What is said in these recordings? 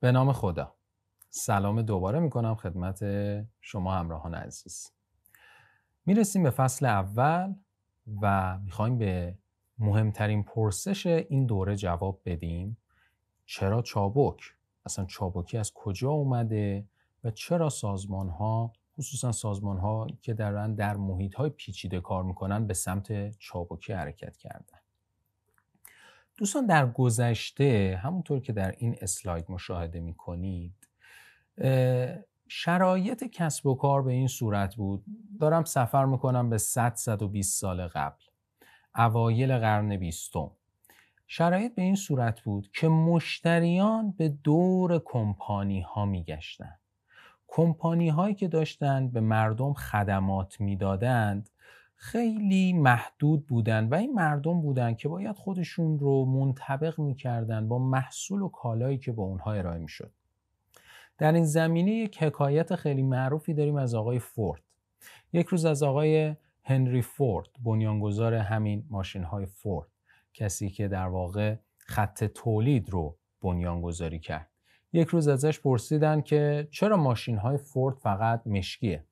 به نام خدا سلام دوباره می کنم خدمت شما همراهان عزیز میرسیم به فصل اول و میخوایم به مهمترین پرسش این دوره جواب بدیم چرا چابک؟ اصلا چابکی از کجا اومده و چرا سازمان ها خصوصا سازمان ها که دارن در محیط های پیچیده کار میکنن به سمت چابکی حرکت کردن دوستان در گذشته همونطور که در این اسلاید مشاهده میکنید شرایط کسب و کار به این صورت بود دارم سفر میکنم به 100 120 سال قبل اوایل قرن بیستم شرایط به این صورت بود که مشتریان به دور کمپانی ها میگشتند کمپانی هایی که داشتن به مردم خدمات میدادند خیلی محدود بودن و این مردم بودن که باید خودشون رو منطبق میکردن با محصول و کالایی که به اونها ارائه میشد در این زمینه یک حکایت خیلی معروفی داریم از آقای فورد یک روز از آقای هنری فورد بنیانگذار همین ماشین های فورد کسی که در واقع خط تولید رو بنیانگذاری کرد یک روز ازش پرسیدن که چرا ماشین های فورد فقط مشکیه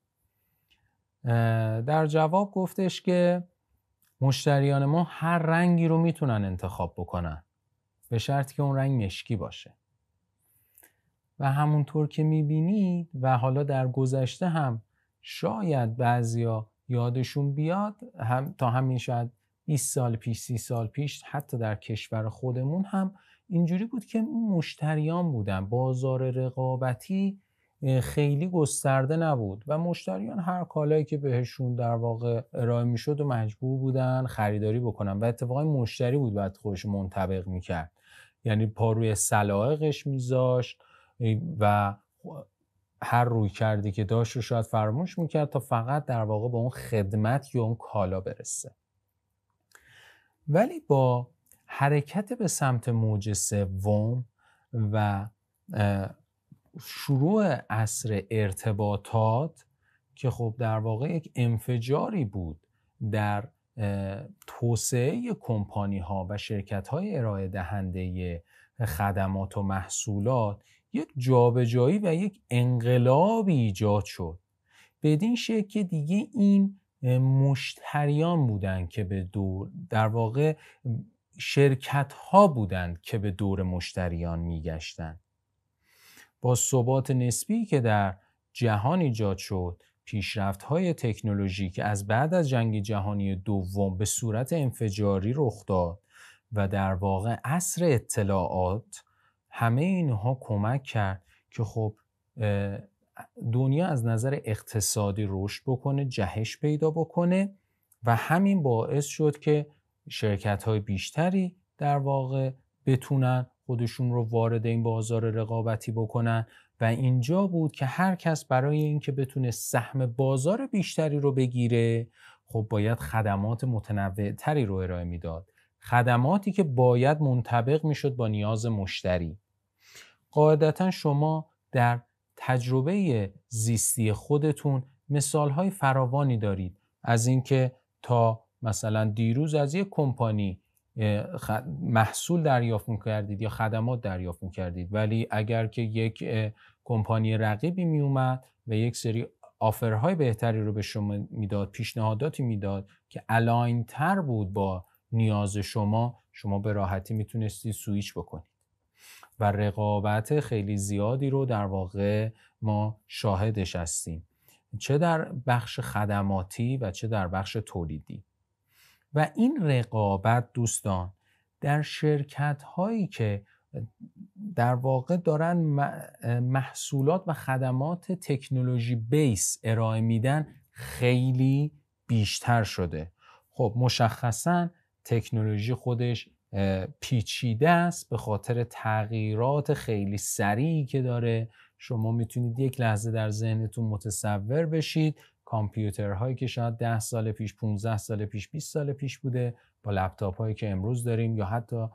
در جواب گفتش که مشتریان ما هر رنگی رو میتونن انتخاب بکنن به شرط که اون رنگ مشکی باشه و همونطور که میبینید و حالا در گذشته هم شاید بعضیا یادشون بیاد هم تا همین شاید 20 سال پیش 30 سال پیش حتی در کشور خودمون هم اینجوری بود که مشتریان بودن بازار رقابتی خیلی گسترده نبود و مشتریان هر کالایی که بهشون در واقع ارائه میشد و مجبور بودن خریداری بکنن و اتفاقا مشتری بود بعد خودش منطبق میکرد یعنی پا روی سلایقش میذاشت و هر روی کردی که داشت رو شاید فراموش میکرد تا فقط در واقع به اون خدمت یا اون کالا برسه ولی با حرکت به سمت موج سوم و شروع عصر ارتباطات که خب در واقع یک انفجاری بود در توسعه کمپانی ها و شرکت های ارائه دهنده خدمات و محصولات یک جابجایی و یک انقلابی ایجاد شد بدین شکل که دیگه این مشتریان بودن که به دور در واقع شرکت ها بودند که به دور مشتریان میگشتند با ثبات نسبی که در جهان ایجاد شد پیشرفت های تکنولوژی که از بعد از جنگ جهانی دوم به صورت انفجاری رخ داد و در واقع عصر اطلاعات همه اینها کمک کرد که خب دنیا از نظر اقتصادی رشد بکنه جهش پیدا بکنه و همین باعث شد که شرکت های بیشتری در واقع بتونن خودشون رو وارد این بازار رقابتی بکنن و اینجا بود که هر کس برای اینکه بتونه سهم بازار بیشتری رو بگیره خب باید خدمات متنوع تری رو ارائه میداد خدماتی که باید منطبق میشد با نیاز مشتری قاعدتا شما در تجربه زیستی خودتون مثال های فراوانی دارید از اینکه تا مثلا دیروز از یک کمپانی محصول دریافت میکردید یا خدمات دریافت میکردید ولی اگر که یک کمپانی رقیبی میومد و یک سری آفرهای بهتری رو به شما میداد پیشنهاداتی میداد که الاین تر بود با نیاز شما شما به راحتی میتونستی سویچ بکنید و رقابت خیلی زیادی رو در واقع ما شاهدش هستیم چه در بخش خدماتی و چه در بخش تولیدی و این رقابت دوستان در شرکت هایی که در واقع دارن محصولات و خدمات تکنولوژی بیس ارائه میدن خیلی بیشتر شده خب مشخصا تکنولوژی خودش پیچیده است به خاطر تغییرات خیلی سریعی که داره شما میتونید یک لحظه در ذهنتون متصور بشید کامپیوترهایی که شاید 10 سال پیش 15 سال پیش 20 سال پیش بوده با لپتاپ هایی که امروز داریم یا حتی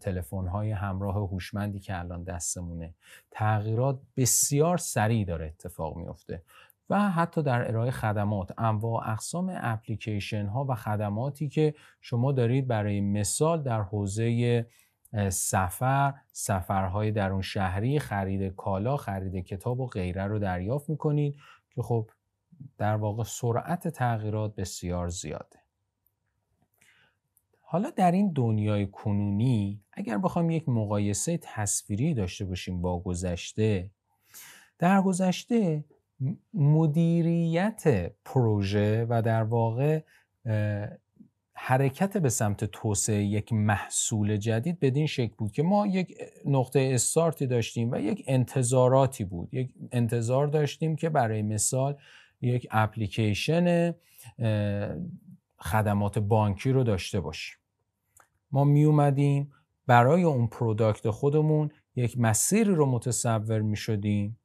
تلفن های همراه هوشمندی که الان دستمونه تغییرات بسیار سریع داره اتفاق میفته و حتی در ارائه خدمات انواع اقسام اپلیکیشن ها و خدماتی که شما دارید برای مثال در حوزه سفر، سفرهای درون شهری، خرید کالا، خرید کتاب و غیره رو دریافت میکنید که خب در واقع سرعت تغییرات بسیار زیاده حالا در این دنیای کنونی اگر بخوام یک مقایسه تصویری داشته باشیم با گذشته در گذشته مدیریت پروژه و در واقع حرکت به سمت توسعه یک محصول جدید بدین شکل بود که ما یک نقطه استارتی داشتیم و یک انتظاراتی بود یک انتظار داشتیم که برای مثال یک اپلیکیشن خدمات بانکی رو داشته باشیم ما می اومدیم برای اون پروداکت خودمون یک مسیر رو متصور می شدیم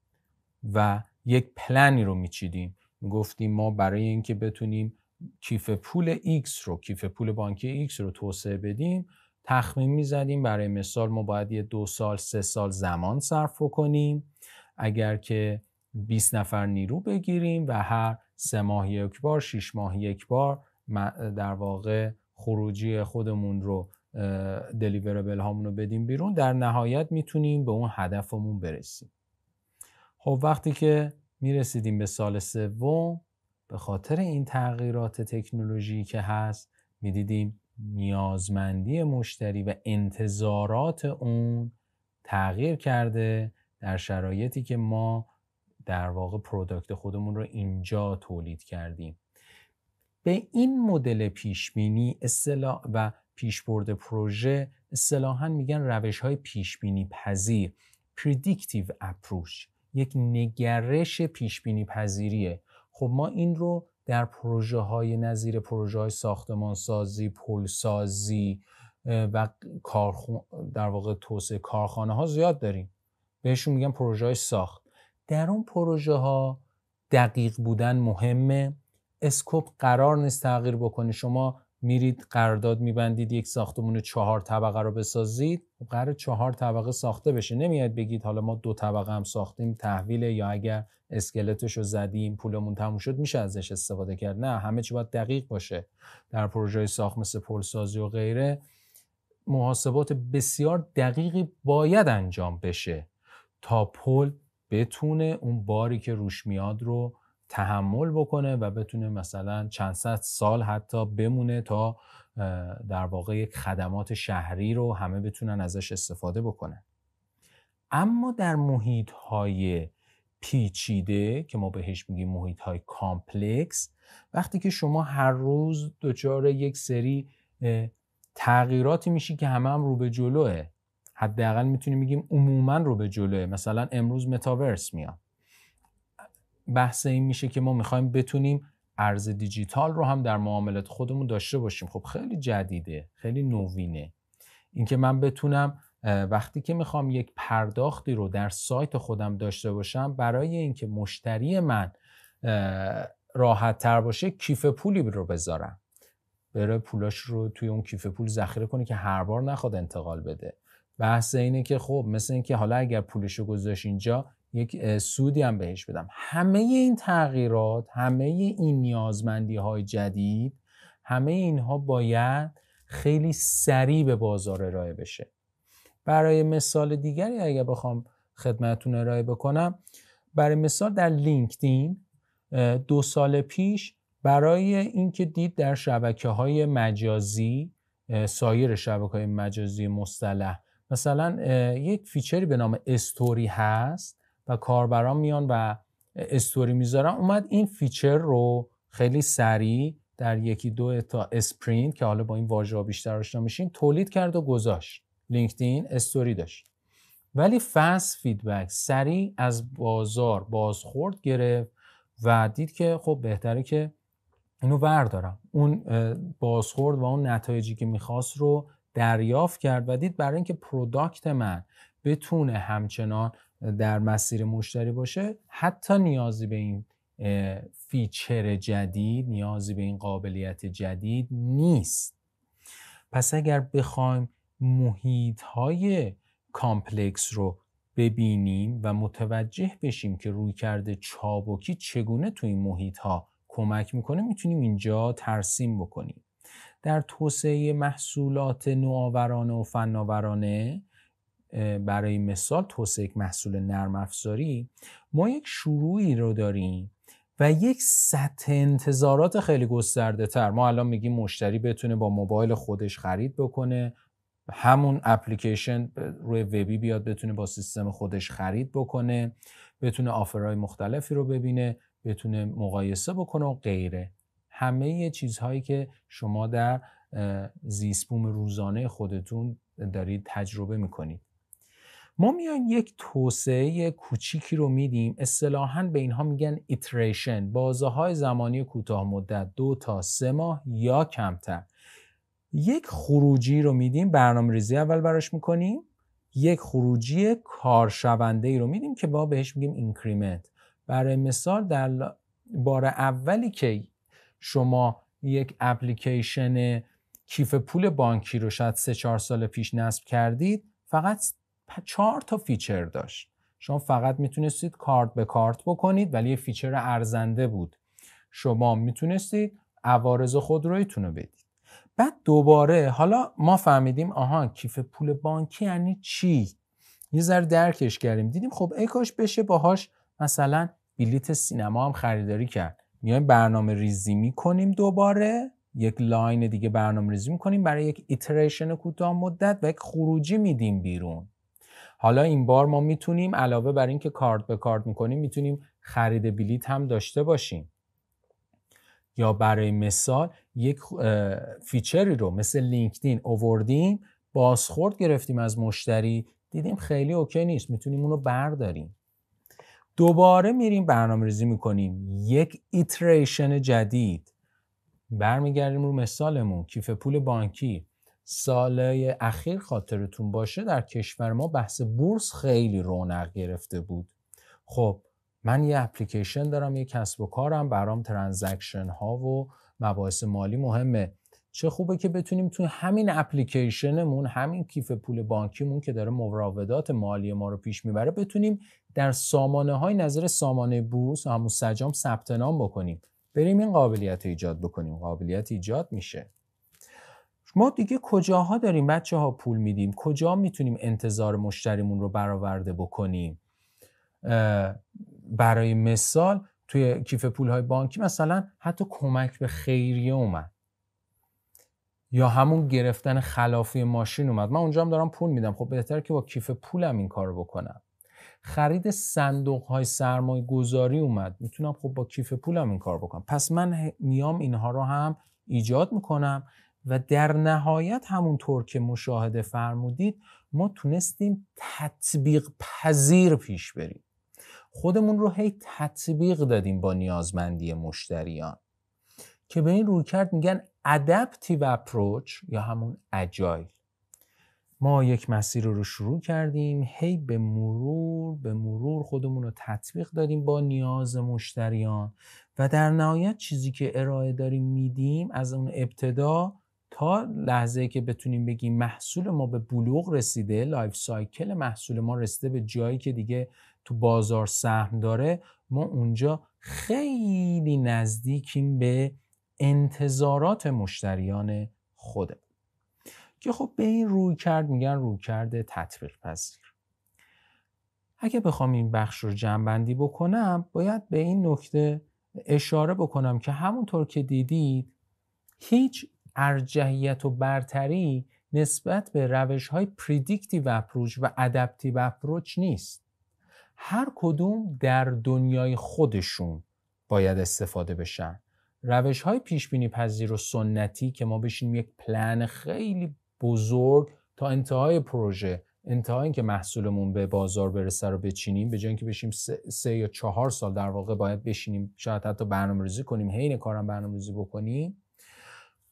و یک پلنی رو می چیدیم می گفتیم ما برای اینکه بتونیم کیف پول X رو کیف پول بانکی X رو توسعه بدیم تخمین میزدیم برای مثال ما باید یه دو سال سه سال زمان صرف کنیم اگر که 20 نفر نیرو بگیریم و هر سه ماه یک بار شیش ماه یک بار در واقع خروجی خودمون رو دلیوربل هامون رو بدیم بیرون در نهایت میتونیم به اون هدفمون برسیم خب وقتی که میرسیدیم به سال سوم به خاطر این تغییرات تکنولوژی که هست میدیدیم نیازمندی مشتری و انتظارات اون تغییر کرده در شرایطی که ما در واقع پروداکت خودمون رو اینجا تولید کردیم به این مدل پیشبینی اصطلاح و پیشبرد پروژه اصطلاحا میگن روش های پیشبینی پذیر پردیکتیو approach یک نگرش پیشبینی پذیریه خب ما این رو در پروژه های نظیر پروژه های ساختمان سازی پل سازی و کارخون... در واقع توسعه کارخانه ها زیاد داریم بهشون میگن پروژه های ساخت در اون پروژه ها دقیق بودن مهمه اسکوپ قرار نیست تغییر بکنه شما میرید قرارداد میبندید یک ساختمون چهار طبقه رو بسازید خب قرار چهار طبقه ساخته بشه نمیاد بگید حالا ما دو طبقه هم ساختیم تحویل یا اگر اسکلتش رو زدیم پولمون تموم شد میشه ازش استفاده کرد نه همه چی باید دقیق باشه در پروژه ساخت مثل سازی و غیره محاسبات بسیار دقیقی باید انجام بشه تا پل بتونه اون باری که روش میاد رو تحمل بکنه و بتونه مثلا چند سال حتی بمونه تا در واقع یک خدمات شهری رو همه بتونن ازش استفاده بکنن اما در محیط های پیچیده که ما بهش میگیم محیط های کامپلکس وقتی که شما هر روز دچار یک سری تغییراتی میشی که همه هم رو به جلوه حداقل میتونیم بگیم عموما رو به جلوه مثلا امروز متاورس میاد بحث این میشه که ما میخوایم بتونیم ارز دیجیتال رو هم در معاملات خودمون داشته باشیم خب خیلی جدیده خیلی نوینه اینکه من بتونم وقتی که میخوام یک پرداختی رو در سایت خودم داشته باشم برای اینکه مشتری من راحت تر باشه کیف پولی رو بذارم بره پولاش رو توی اون کیف پول ذخیره کنه که هر بار نخواد انتقال بده بحث اینه که خب مثل اینکه حالا اگر پولشو گذاشت اینجا یک سودی هم بهش بدم همه این تغییرات همه این نیازمندی های جدید همه اینها باید خیلی سریع به بازار ارائه بشه برای مثال دیگری اگر بخوام خدمتون ارائه بکنم برای مثال در لینکدین دو سال پیش برای اینکه دید در شبکه های مجازی سایر شبکه های مجازی مستلح مثلا یک فیچری به نام استوری هست و کاربران میان و استوری میذارن اومد این فیچر رو خیلی سریع در یکی دو تا اسپرینت که حالا با این واژه بیشتر آشنا میشین تولید کرد و گذاشت لینکدین استوری داشت ولی فست فیدبک سریع از بازار بازخورد گرفت و دید که خب بهتره که اینو بردارم اون بازخورد و اون نتایجی که میخواست رو دریافت کرد و دید برای اینکه پروداکت من بتونه همچنان در مسیر مشتری باشه حتی نیازی به این فیچر جدید نیازی به این قابلیت جدید نیست پس اگر بخوایم محیط های کامپلکس رو ببینیم و متوجه بشیم که روی کرده چابکی چگونه تو این محیط ها کمک میکنه میتونیم اینجا ترسیم بکنیم در توسعه محصولات نوآورانه و فناورانه برای مثال توسعه محصول نرم افزاری ما یک شروعی رو داریم و یک سطح انتظارات خیلی گسترده تر ما الان میگیم مشتری بتونه با موبایل خودش خرید بکنه همون اپلیکیشن روی وبی بیاد بتونه با سیستم خودش خرید بکنه بتونه آفرهای مختلفی رو ببینه بتونه مقایسه بکنه و غیره همه چیزهایی که شما در زیستبوم روزانه خودتون دارید تجربه میکنید ما میایم یک توسعه کوچیکی رو میدیم اصطلاحا به اینها میگن ایتریشن بازه های زمانی کوتاه مدت دو تا سه ماه یا کمتر یک خروجی رو میدیم برنامه ریزی اول براش میکنیم یک خروجی کارشونده ای رو میدیم که با بهش میگیم اینکریمنت برای مثال در بار اولی که شما یک اپلیکیشن کیف پول بانکی رو شاید سه چهار سال پیش نصب کردید فقط 4 تا فیچر داشت شما فقط میتونستید کارت به کارت بکنید ولی یه فیچر ارزنده بود شما میتونستید عوارض خودرویتون رو بدید بعد دوباره حالا ما فهمیدیم آها کیف پول بانکی یعنی چی یه ذره درکش کردیم دیدیم خب ای کاش بشه باهاش مثلا بلیت سینما هم خریداری کرد میایم برنامه ریزی میکنیم دوباره یک لاین دیگه برنامه ریزی میکنیم برای یک ایتریشن کوتاه مدت و یک خروجی میدیم بیرون حالا این بار ما میتونیم علاوه بر اینکه کارت به کارت میکنیم میتونیم خرید بلیت هم داشته باشیم یا برای مثال یک فیچری رو مثل لینکدین اووردیم بازخورد گرفتیم از مشتری دیدیم خیلی اوکی نیست میتونیم اونو برداریم دوباره میریم برنامه ریزی میکنیم یک ایتریشن جدید برمیگردیم رو مثالمون کیف پول بانکی ساله اخیر خاطرتون باشه در کشور ما بحث بورس خیلی رونق گرفته بود خب من یه اپلیکیشن دارم یه کسب و کارم برام ترانزکشن ها و مباحث مالی مهمه چه خوبه که بتونیم تو همین اپلیکیشنمون همین کیف پول بانکیمون که داره مراودات مالی ما رو پیش میبره بتونیم در سامانه های نظر سامانه بورس همون سجام ثبت نام بکنیم بریم این قابلیت ایجاد بکنیم قابلیت ایجاد میشه ما دیگه کجاها داریم بچه ها پول میدیم کجا میتونیم انتظار مشتریمون رو برآورده بکنیم برای مثال توی کیف پول های بانکی مثلا حتی کمک به خیریه اومد یا همون گرفتن خلافی ماشین اومد من اونجا هم دارم پول میدم خب بهتر که با کیف پولم این کارو بکنم خرید صندوق های سرمایه گذاری اومد میتونم خب با کیف پولم این کار بکنم پس من میام اینها رو هم ایجاد میکنم و در نهایت همونطور که مشاهده فرمودید ما تونستیم تطبیق پذیر پیش بریم خودمون رو هی تطبیق دادیم با نیازمندی مشتریان که به این کرد میگن ادپتیو اپروچ یا همون اجایل ما یک مسیر رو شروع کردیم هی به مرور به مرور خودمون رو تطبیق دادیم با نیاز مشتریان و در نهایت چیزی که ارائه داریم میدیم از اون ابتدا تا لحظه که بتونیم بگیم محصول ما به بلوغ رسیده لایف سایکل محصول ما رسیده به جایی که دیگه تو بازار سهم داره ما اونجا خیلی نزدیکیم به انتظارات مشتریان خوده که خب به این روی کرد میگن روی کرده تطبیق پذیر اگه بخوام این بخش رو جنبندی بکنم باید به این نکته اشاره بکنم که همونطور که دیدید هیچ ارجحیت و برتری نسبت به روش های و اپروچ و ادپتیو اپروچ نیست هر کدوم در دنیای خودشون باید استفاده بشن روش های پیش بینی پذیر و سنتی که ما بشینیم یک پلن خیلی بزرگ تا انتهای پروژه انتهای اینکه محصولمون به بازار برسه رو بچینیم به جای اینکه بشیم سه،, سه یا چهار سال در واقع باید بشینیم شاید حتی برنامه ریزی کنیم حین کارم برنامه ریزی بکنیم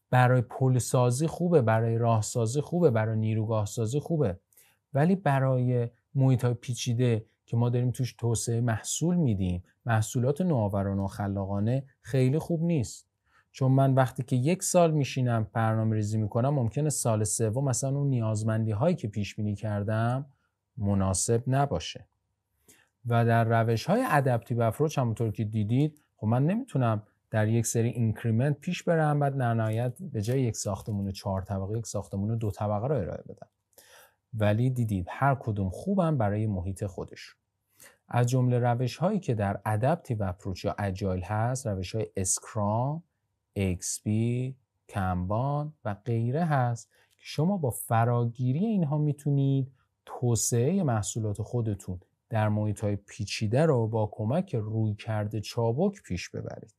برای پول سازی خوبه برای راهسازی خوبه برای نیروگاه سازی خوبه ولی برای محیط های پیچیده که ما داریم توش توسعه محصول میدیم محصولات نوآورانه و خلاقانه خیلی خوب نیست چون من وقتی که یک سال میشینم پرنامه ریزی میکنم ممکنه سال سوم مثلا اون نیازمندی هایی که پیش بینی کردم مناسب نباشه و در روش های ادپتیو افروچ همونطور که دیدید خب من نمیتونم در یک سری اینکریمنت پیش برم بعد در نهایت به جای یک ساختمون چهار طبقه یک ساختمون دو طبقه رو ارائه بدم ولی دیدید هر کدوم خوبن برای محیط خودش از جمله روش هایی که در و اپروچ یا اجایل هست روش های اسکرام، XP، کمبان و غیره هست که شما با فراگیری اینها میتونید توسعه محصولات خودتون در محیط های پیچیده رو با کمک روی کرده چابک پیش ببرید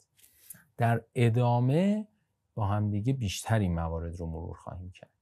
در ادامه با همدیگه بیشتر این موارد رو مرور خواهیم کرد